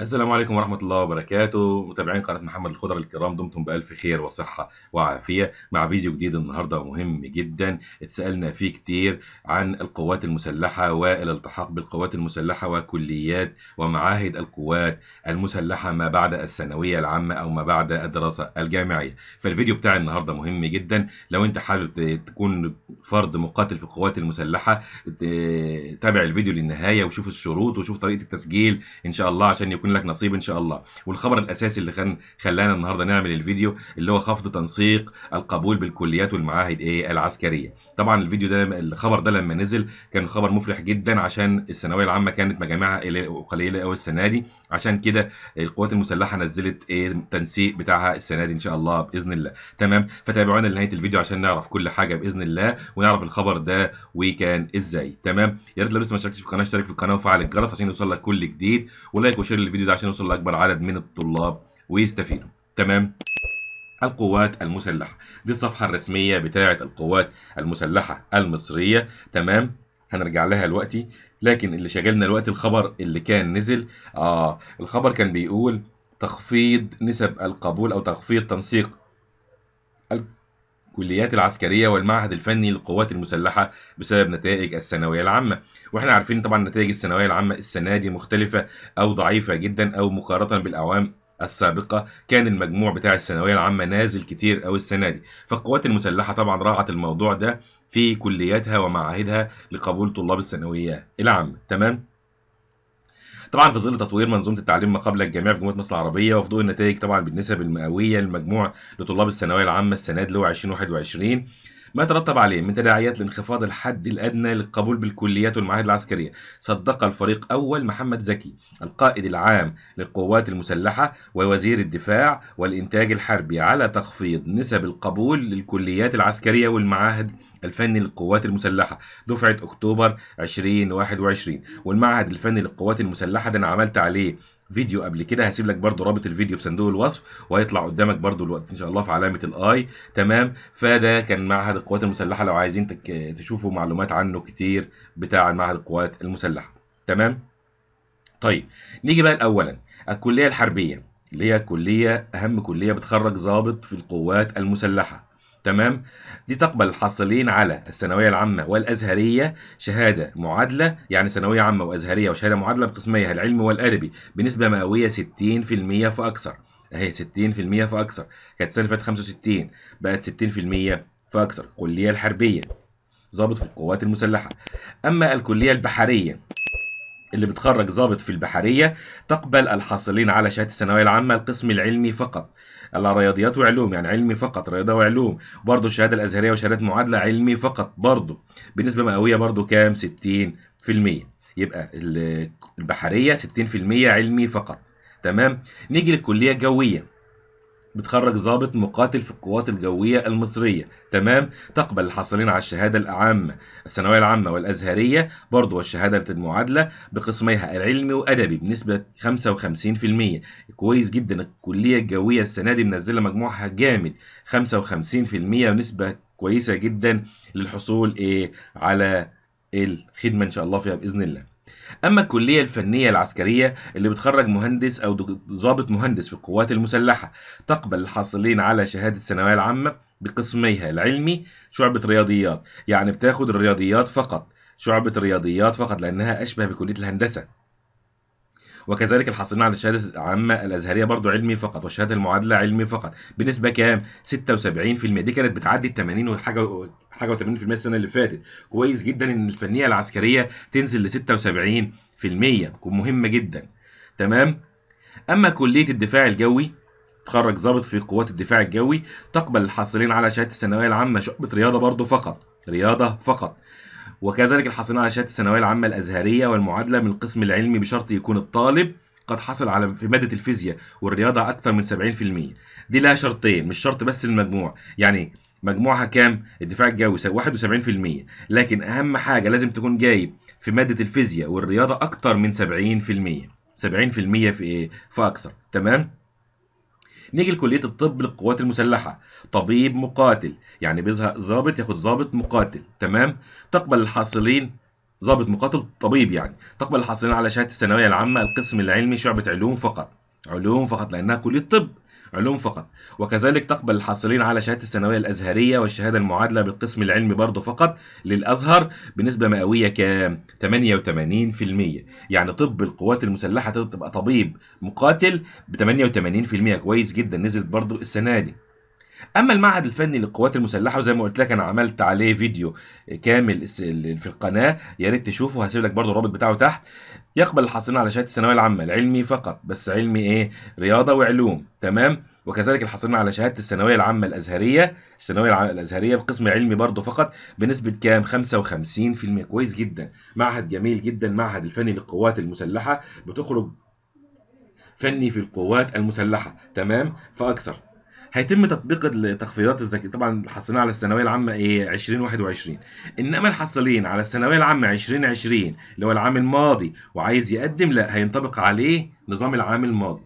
السلام عليكم ورحمة الله وبركاته متابعين قناة محمد الخضر الكرام دمتم بألف خير وصحة وعافية مع فيديو جديد النهاردة مهم جدا اتسألنا فيه كتير عن القوات المسلحة والالتحاق بالقوات المسلحة وكليات ومعاهد القوات المسلحة ما بعد الثانوية العامة أو ما بعد الدراسة الجامعية فالفيديو بتاع النهاردة مهم جدا لو أنت حابب تكون فرد مقاتل في القوات المسلحة تابع الفيديو للنهاية وشوف الشروط وشوف طريقة التسجيل إن شاء الله عشان يكون يكون لك نصيب ان شاء الله والخبر الاساسي اللي خل... خلانا النهارده نعمل الفيديو اللي هو خفض تنسيق القبول بالكليات والمعاهد ايه العسكريه طبعا الفيديو ده الخبر ده لما نزل كان خبر مفرح جدا عشان الثانويه العامه كانت مجامعها قليله قوي السنه دي عشان كده القوات المسلحه نزلت ايه التنسيق بتاعها السنه دي ان شاء الله باذن الله تمام فتابعونا لنهايه الفيديو عشان نعرف كل حاجه باذن الله ونعرف الخبر ده وكان ازاي تمام يا ريت لو لسه ما اشتركتش في القناه اشترك في القناه وفعل الجرس عشان يوصل لك كل جديد ولايك وشير للفيديو الفيديو ده عشان يوصل لاكبر عدد من الطلاب ويستفيدوا تمام القوات المسلحة دي الصفحة الرسمية بتاعة القوات المسلحة المصرية تمام هنرجع لها دلوقتي لكن اللي شغلنا دلوقتي الخبر اللي كان نزل آه الخبر كان بيقول تخفيض نسب القبول أو تخفيض تنسيق الكليات العسكرية والمعهد الفني للقوات المسلحة بسبب نتائج الثانوية العامة وإحنا عارفين طبعا نتائج الثانوية العامة السنة دي مختلفة أو ضعيفة جدا أو مقارنة بالأعوام السابقة كان المجموع بتاع الثانوية العامة نازل كتير أو السنة دي فالقوات المسلحة طبعا راعت الموضوع ده في كلياتها ومعاهدها لقبول طلاب الثانوية العامة تمام طبعا في ظل تطوير منظومه التعليم ما قبل الجامعه في جمهوريه مصر العربيه وفي النتائج طبعا بالنسب المئويه لمجموع لطلاب الثانويه العامه السنه دي اللي هو 2021 ما ترتب عليه من تداعيات لانخفاض الحد الأدنى للقبول بالكليات والمعاهد العسكرية صدق الفريق أول محمد زكي القائد العام للقوات المسلحة ووزير الدفاع والإنتاج الحربي على تخفيض نسب القبول للكليات العسكرية والمعاهد الفني للقوات المسلحة دفعة أكتوبر 2021 والمعهد الفني للقوات المسلحة ده أنا عملت عليه فيديو قبل كده هسيب لك برضو رابط الفيديو في صندوق الوصف وهيطلع قدامك برضو الوقت ان شاء الله في علامه الاي تمام فده كان معهد القوات المسلحه لو عايزين تشوفوا معلومات عنه كتير بتاع معهد القوات المسلحه تمام طيب نيجي بقى اولا الكليه الحربيه اللي هي كليه اهم كليه بتخرج ضابط في القوات المسلحه تمام دي تقبل الحاصلين على الثانويه العامه والازهريه شهاده معادله يعني ثانويه عامه وازهريه وشهاده معادله بقسميها العلمي والادبي بنسبه مئويه 60% فاكثر اهي 60% فاكثر كانت سنه فاتت 65 بقت 60% فاكثر الكليه الحربيه ضابط في القوات المسلحه اما الكليه البحريه اللي بتخرج ضابط في البحرية تقبل الحاصلين على شهادة الثانوية العامة القسم العلمي فقط الرياضيات وعلوم يعني علمي فقط رياضة وعلوم برضه الشهادة الأزهرية وشهادات معادلة علمي فقط برضه بنسبة مئوية برضه كام 60% يبقى البحرية 60% علمي فقط تمام نيجي للكلية الجوية بتخرج ضابط مقاتل في القوات الجوية المصرية تمام تقبل الحاصلين على الشهادة العامة الثانوية العامة والأزهرية برضه والشهادة المعادلة بقسميها العلمي وأدبي بنسبة 55% كويس جدا الكلية الجوية السنة دي منزلة مجموعها جامد 55% ونسبة كويسة جدا للحصول إيه على الخدمة إن شاء الله فيها بإذن الله اما الكليه الفنيه العسكريه اللي بتخرج مهندس او ضابط مهندس في القوات المسلحه تقبل الحاصلين على شهاده الثانويه العامه بقسميها العلمي شعبه رياضيات يعني بتاخد الرياضيات فقط شعبه الرياضيات فقط لانها اشبه بكليه الهندسه وكذلك الحاصلين على الشهادة العامة الأزهرية برضو علمي فقط والشهادة المعادلة علمي فقط بنسبة كام 76% دي كانت بتعدي ال 80 وحاجة حاجة و80% السنة اللي فاتت كويس جدا إن الفنية العسكرية تنزل ل 76% مهمة جدا تمام أما كلية الدفاع الجوي تخرج ضابط في قوات الدفاع الجوي تقبل الحاصلين على شهادة الثانوية العامة شعبة رياضة برضو فقط رياضة فقط وكذلك الحاصلين على شهاده الثانويه العامه الازهريه والمعادله من القسم العلمي بشرط يكون الطالب قد حصل على في ماده الفيزياء والرياضه اكثر من 70% دي لها شرطين مش شرط بس المجموع يعني مجموعها كام الدفاع الجوي 71% لكن اهم حاجه لازم تكون جايب في ماده الفيزياء والرياضه أكثر من 70% 70% في ايه في اكثر تمام نيجي لكليه الطب للقوات المسلحه طبيب مقاتل يعني بيظهر ظابط ياخد ظابط مقاتل تمام تقبل الحاصلين ظابط مقاتل طبيب يعني تقبل الحاصلين على شهاده الثانويه العامه القسم العلمي شعبه علوم فقط علوم فقط لانها كليه طب علوم فقط وكذلك تقبل الحاصلين على شهادة الثانوية الأزهرية والشهادة المعادلة بالقسم العلمي برضه فقط للأزهر بنسبة مئوية كام 88% يعني طب القوات المسلحة تبقى طبيب مقاتل ب 88% كويس جدا نزلت برضه السنة دي اما المعهد الفني للقوات المسلحه وزي ما قلت لك انا عملت عليه فيديو كامل في القناه يا ريت تشوفه هسيب لك برده الرابط بتاعه تحت يقبل الحاصلين على شهاده الثانويه العامه العلمي فقط بس علمي ايه رياضه وعلوم تمام وكذلك الحاصلين على شهاده الثانويه العامه الازهريه الثانويه الازهريه بقسم علمي برده فقط بنسبه كام 55% كويس جدا معهد جميل جدا معهد الفني للقوات المسلحه بتخرج فني في القوات المسلحه تمام فاكثر هيتم تطبيق التخفيضات الذكيه طبعا حصلنا على الثانويه العامه ايه 2021 انما حصلين على الثانويه العامه 2020 اللي هو العام الماضي وعايز يقدم لا هينطبق عليه نظام العام الماضي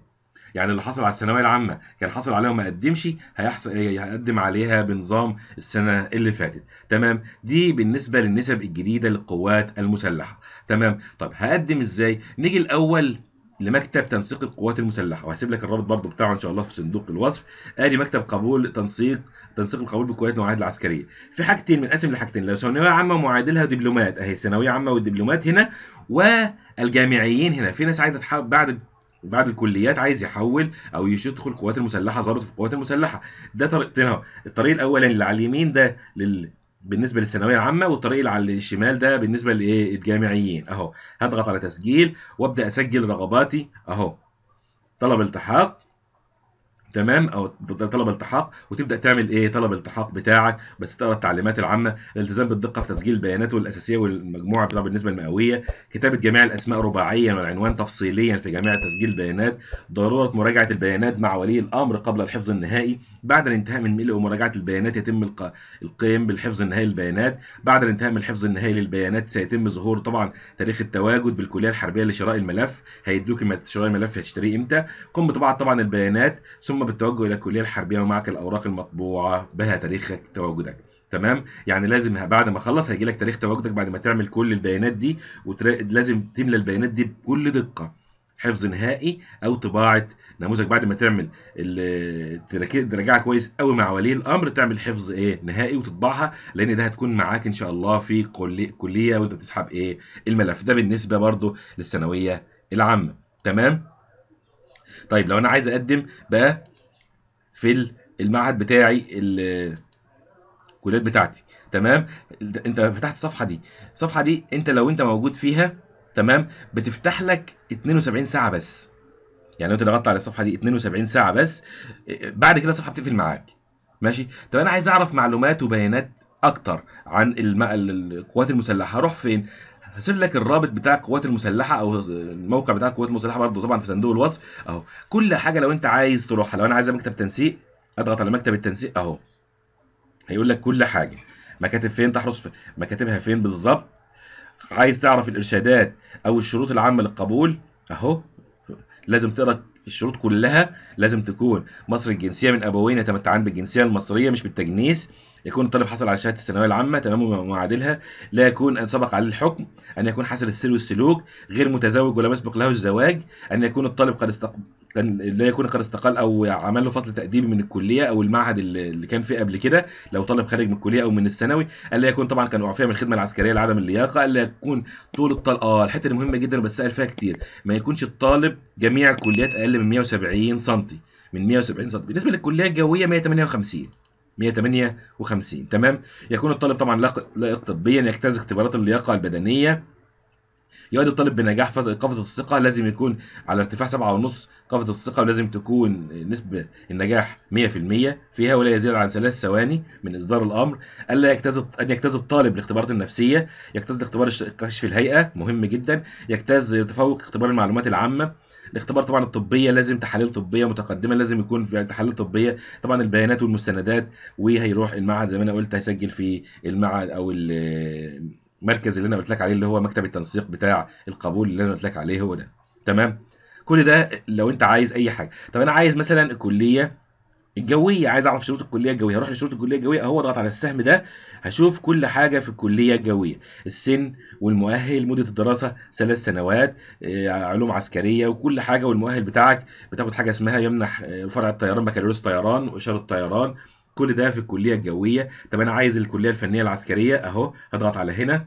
يعني اللي حصل على الثانويه العامه كان حصل عليها وما قدمش هيحصل هيقدم عليها بنظام السنه اللي فاتت تمام دي بالنسبه للنسب الجديده للقوات المسلحه تمام طب هقدم ازاي نيجي الاول لمكتب تنسيق القوات المسلحه وهسيب لك الرابط برضو بتاعه ان شاء الله في صندوق الوصف ادي مكتب قبول تنسيق تنسيق القبول بالكويت المعاهده العسكريه في حاجتين بنقسم لحاجتين لو ثانويه عامه ومعادلها ودبلومات اهي ثانويه عامه والدبلومات هنا والجامعيين هنا في ناس عايزه تحول بعد بعد الكليات عايز يحول او يدخل القوات المسلحه ظابط في القوات المسلحه ده طريقتين اهو الطريق الاولاني اللي على اليمين ده لل بالنسبه للثانويه العامه والطريق اللي على الشمال ده بالنسبه لايه الجامعيين اهو هضغط على تسجيل وابدا اسجل رغباتي اهو طلب التحاق تمام او طلب التحاق وتبدا تعمل ايه طلب التحاق بتاعك بس تقرا التعليمات العامه الالتزام بالدقه في تسجيل البيانات والاساسيه والمجموعه بتاعه بالنسبه المئويه كتابه جميع الاسماء رباعيا والعنوان تفصيليا في جميع تسجيل البيانات ضروره مراجعه البيانات مع ولي الامر قبل الحفظ النهائي بعد الانتهاء من ملء ومراجعه البيانات يتم القيام بالحفظ النهائي للبيانات بعد الانتهاء من الحفظ النهائي للبيانات سيتم ظهور طبعا تاريخ التواجد بالكليه الحربيه لشراء الملف هيدوك شراء الملف هتشتريه امتى قم بطباعه طبعا البيانات ثم ثم بالتوجه الى الكليه الحربيه ومعك الاوراق المطبوعه بها تاريخك تواجدك تمام يعني لازم بعد ما اخلص هيجي لك تاريخ تواجدك بعد ما تعمل كل البيانات دي وتر... لازم تملى البيانات دي بكل دقه حفظ نهائي او طباعه نموذج بعد ما تعمل تراجعها كويس قوي مع ولي الامر تعمل حفظ ايه نهائي وتطبعها لان ده هتكون معاك ان شاء الله في كليه وانت بتسحب ايه الملف ده بالنسبه برضو للثانويه العامه تمام طيب لو انا عايز اقدم بقى في المعهد بتاعي الكليات بتاعتي تمام انت فتحت الصفحه دي الصفحه دي انت لو انت موجود فيها تمام بتفتح لك 72 ساعه بس يعني لو انت ضغطت على الصفحه دي 72 ساعه بس بعد كده الصفحه بتقفل معاك ماشي طب انا عايز اعرف معلومات وبيانات اكتر عن القوات المسلحه هروح فين هسيب لك الرابط بتاع القوات المسلحه او الموقع بتاع القوات المسلحه برضه طبعا في صندوق الوصف اهو كل حاجه لو انت عايز تروحها لو انا عايز مكتب تنسيق اضغط على مكتب التنسيق اهو هيقول لك كل حاجه مكاتب فين تحرس في مكاتبها فين بالظبط عايز تعرف الارشادات او الشروط العامه للقبول اهو لازم تقرا الشروط كلها لازم تكون مصر الجنسيه من ابوين يتمتعان بالجنسيه المصريه مش بالتجنيس يكون الطالب حصل على شهاده الثانويه العامه تمام ومعادلها لا يكون ان سبق عليه الحكم ان يكون حصل السير والسلوك غير متزوج ولم يسبق له الزواج ان يكون الطالب قد استق... كان لا يكون قد استقال او عمل له فصل تقديمي من الكليه او المعهد اللي كان فيه قبل كده لو طالب خارج من الكليه او من الثانوي الا يكون طبعا كان اعفى من الخدمه العسكريه لعدم اللياقه الا يكون طول الطالب اه الحته دي مهمه جدا بسال فيها كتير ما يكونش الطالب جميع الكليات اقل من 170 سم من 170 سم بالنسبه للكليه الجويه 158 158 تمام يكون الطالب طبعا لائق طبيا يجتاز اختبارات اللياقه البدنيه يؤدي الطالب بنجاح قفزة الثقة لازم يكون على ارتفاع 7.5 قفزة الثقة ولازم تكون نسبة النجاح 100% فيها ولا يزيد عن ثلاث ثواني من إصدار الأمر ألا يجتاز أن يجتاز الطالب الاختبارات النفسية يجتاز الاختبار كشف الهيئة مهم جدا يجتاز تفوق اختبار المعلومات العامة الاختبار طبعا الطبيه لازم تحاليل طبيه متقدمه لازم يكون في تحاليل طبيه طبعا البيانات والمستندات وهيروح المعهد زي ما انا قلت هيسجل في المعهد او المركز اللي انا قلت لك عليه اللي هو مكتب التنسيق بتاع القبول اللي انا قلت لك عليه هو ده تمام كل ده لو انت عايز اي حاجه طب انا عايز مثلا الكليه الجويه عايز اعرف شروط الكليه الجويه هروح لشروط الكليه الجويه اهو اضغط على السهم ده هشوف كل حاجه في الكليه الجويه السن والمؤهل مده الدراسه ثلاث سنوات آه، علوم عسكريه وكل حاجه والمؤهل بتاعك بتاخد حاجه اسمها يمنح آه، فرع الطيران بكالوريوس طيران واشاره طيران كل ده في الكليه الجويه طب انا عايز الكليه الفنيه العسكريه اهو هضغط على هنا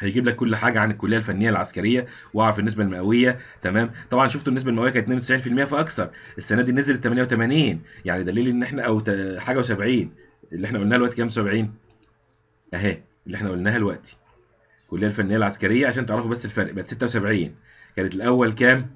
هيجيب لك كل حاجه عن الكليه الفنيه العسكريه واعرف النسبه المئويه تمام طبعا شفتوا النسبه المئويه كانت 92% فاكثر السنه دي نزلت 88 يعني دليل ان احنا او حاجه و70 اللي احنا قلناها دلوقتي كام 70 اهي اللي احنا قلناها دلوقتي الكليه الفنيه العسكريه عشان تعرفوا بس الفرق بقت 76 كانت الاول كام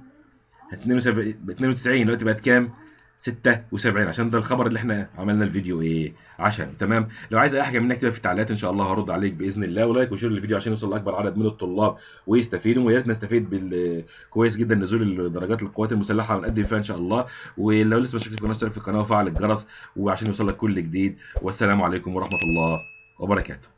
72 92 دلوقتي بقت كام 76 عشان ده الخبر اللي احنا عملنا الفيديو ايه عشان تمام لو عايز اي حاجه منك اكتبها في التعليقات ان شاء الله هرد عليك باذن الله ولايك وشير للفيديو عشان يوصل لاكبر عدد من الطلاب ويستفيدوا ويا ريت نستفيد بال كويس جدا نزول درجات القوات المسلحه ونقدم فيها ان شاء الله ولو لسه ما اشتركتش في القناه اشترك في القناه وفعل الجرس وعشان يوصل لك كل جديد والسلام عليكم ورحمه الله وبركاته